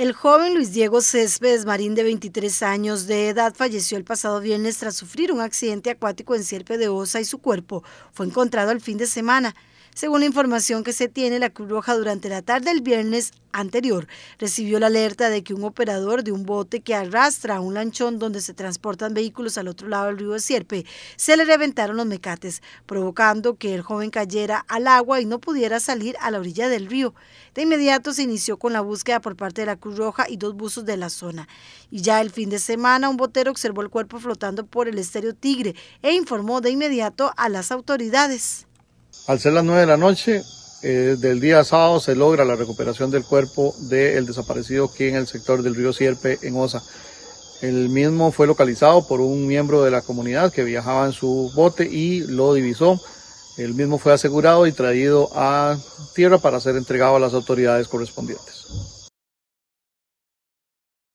El joven Luis Diego Céspedes Marín, de 23 años de edad, falleció el pasado viernes tras sufrir un accidente acuático en Sierpe de Osa y su cuerpo fue encontrado al fin de semana según la información que se tiene, la Cruz Roja durante la tarde del viernes anterior recibió la alerta de que un operador de un bote que arrastra un lanchón donde se transportan vehículos al otro lado del río de Sierpe se le reventaron los mecates, provocando que el joven cayera al agua y no pudiera salir a la orilla del río. De inmediato se inició con la búsqueda por parte de la Cruz Roja y dos buzos de la zona. Y ya el fin de semana un botero observó el cuerpo flotando por el estéreo Tigre e informó de inmediato a las autoridades. Al ser las 9 de la noche eh, del día sábado se logra la recuperación del cuerpo del desaparecido aquí en el sector del río Sierpe en Osa. El mismo fue localizado por un miembro de la comunidad que viajaba en su bote y lo divisó. El mismo fue asegurado y traído a tierra para ser entregado a las autoridades correspondientes.